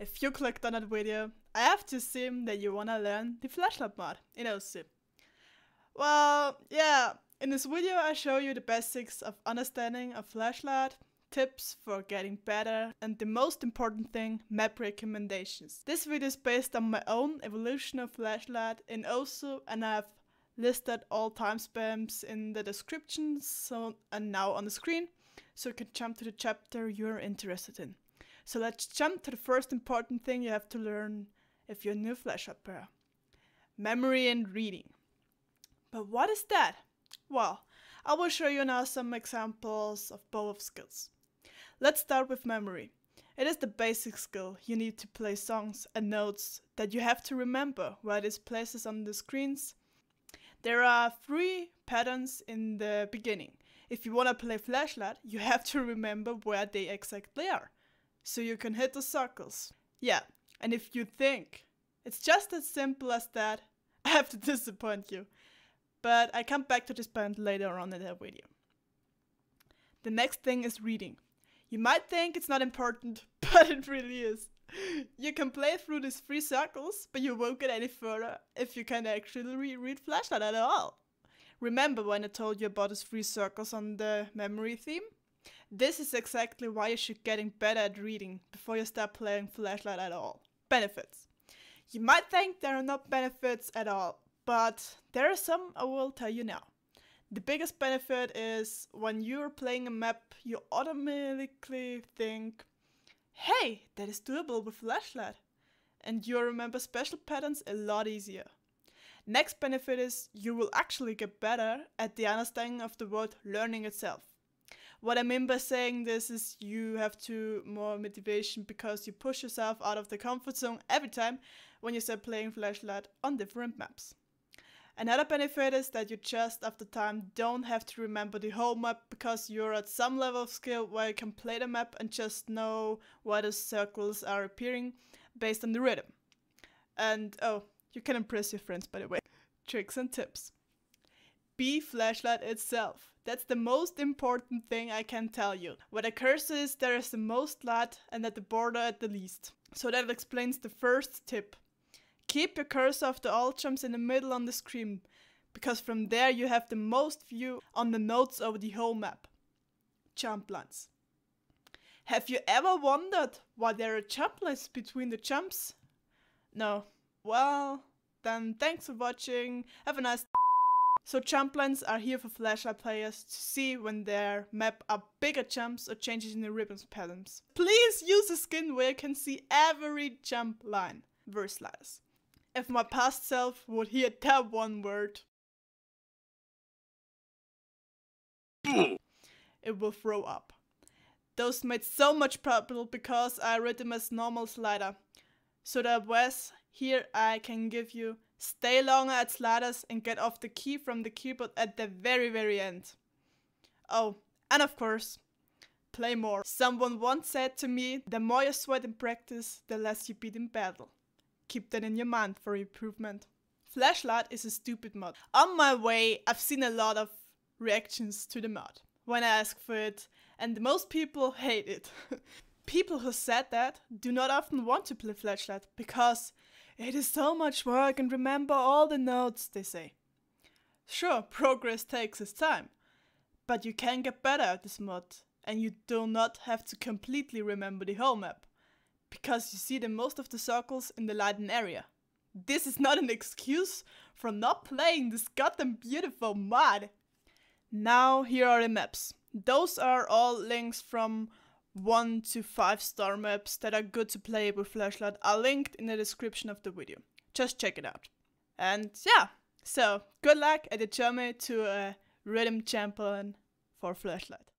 If you clicked on that video, I have to assume that you wanna learn the flashlight mod in OSU. Well, yeah, in this video I show you the basics of understanding a Flashlight, tips for getting better, and the most important thing, map recommendations. This video is based on my own evolution of Flashlight in OSU and I have listed all time in the description so and now on the screen so you can jump to the chapter you're interested in. So let's jump to the first important thing you have to learn if you're a new Flash opera memory and reading. But what is that? Well, I will show you now some examples of both skills. Let's start with memory. It is the basic skill you need to play songs and notes that you have to remember where these places on the screens. There are three patterns in the beginning. If you want to play Flashlight, you have to remember where they exactly are so you can hit the circles. Yeah, and if you think it's just as simple as that, I have to disappoint you. But I come back to this point later on in the video. The next thing is reading. You might think it's not important, but it really is. You can play through these three circles, but you won't get any further if you can actually re read Flashlight at all. Remember when I told you about these three circles on the memory theme? This is exactly why you should getting better at reading before you start playing Flashlight at all. Benefits. You might think there are no benefits at all, but there are some I will tell you now. The biggest benefit is when you're playing a map, you automatically think, hey, that is doable with flashlight. And you'll remember special patterns a lot easier. Next benefit is you will actually get better at the understanding of the word learning itself what I mean by saying this is you have to more motivation because you push yourself out of the comfort zone every time when you start playing Flashlight on different maps. Another benefit is that you just after time don't have to remember the whole map because you're at some level of skill where you can play the map and just know where the circles are appearing based on the rhythm. And oh, you can impress your friends by the way. Tricks and tips. Be flashlight itself. That's the most important thing I can tell you. Where the cursor is, there is the most light and at the border at the least. So that explains the first tip. Keep your cursor of the alt jumps in the middle on the screen, because from there you have the most view on the nodes over the whole map. Jump lines. Have you ever wondered why there are jump lines between the jumps? No. Well, then thanks for watching. Have a nice so jump lines are here for flashlight players to see when their map are bigger jumps or changes in the ribbon's patterns. Please use a skin where you can see every jump line. Verse lines. If my past self would hear that one word. it will throw up. Those made so much purple because I read them as normal slider. So that was here I can give you Stay longer at Slardus and get off the key from the keyboard at the very very end. Oh, and of course, play more. Someone once said to me, the more you sweat in practice, the less you beat in battle. Keep that in your mind for improvement. Flashlight is a stupid mod. On my way, I've seen a lot of reactions to the mod when I ask for it, and most people hate it. people who said that do not often want to play Flashlight because it is so much work and remember all the notes, they say. Sure, progress takes its time, but you can get better at this mod, and you do not have to completely remember the whole map, because you see the most of the circles in the Leiden area. This is not an excuse for not playing this goddamn beautiful mod. Now here are the maps. Those are all links from one to five star maps that are good to play with flashlight are linked in the description of the video. Just check it out. And yeah, so good luck at the journey to a uh, rhythm champion for flashlight.